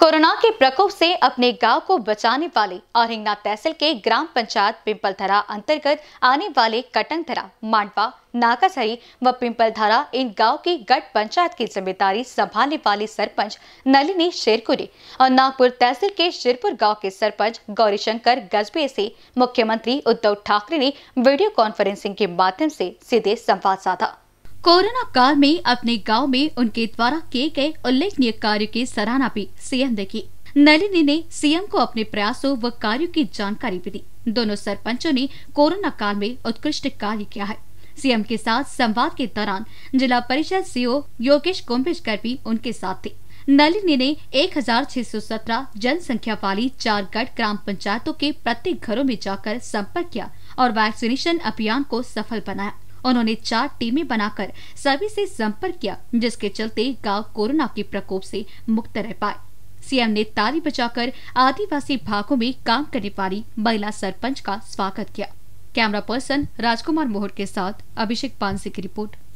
corona के प्रकोप से अपने गांव को बचाने वाले और तहसील के ग्राम पंचायत पिंपलधरा अंतर्गत आने वाले कटंगधरा मांडवा नाकासरी व पिंपलधरा इन गांव की गट पंचायत की जिम्मेदारी संभालने वाले सरपंच नलिनी शेरकुरे और नागपुर तहसील के शिरपुर गांव के सरपंच गौरीशंकर गजबे से मुख्यमंत्री उद्धव ठाकरे ने वीडियो कॉन्फ्रेंसिंग के माध्यम से सीधे संवाद साधा कोरोना काल में अपने गांव में उनके द्वारा किए गए उल्लेखनीय कार्य की सराहना भी सीएम ने की नलिनी ने सीएम को अपने प्रयासों व कार्यो की जानकारी भी दी दोनों सरपंचों ने कोरोना काल में उत्कृष्ट कार्य किया है सीएम के साथ संवाद के दौरान जिला परिषद सीओ योगेश कुंभेशकर भी उनके साथ थे नलिनी ने 1617 जनसंख्या वाली चारगढ़ ग्राम पंचायतों के प्रत्येक घरों में जाकर संपर्क किया और वैक्सीनेशन अभियान को सफल बनाया उन्होंने चार टीमें बनाकर सभी से संपर्क किया जिसके चलते गांव कोरोना के प्रकोप से मुक्त रह पाए सीएम ने ताली बजाकर आदिवासी भागों में काम करने वाली महिला सरपंच का स्वागत किया कैमरा पर्सन राजकुमार मोहर के साथ अभिषेक पानसे की रिपोर्ट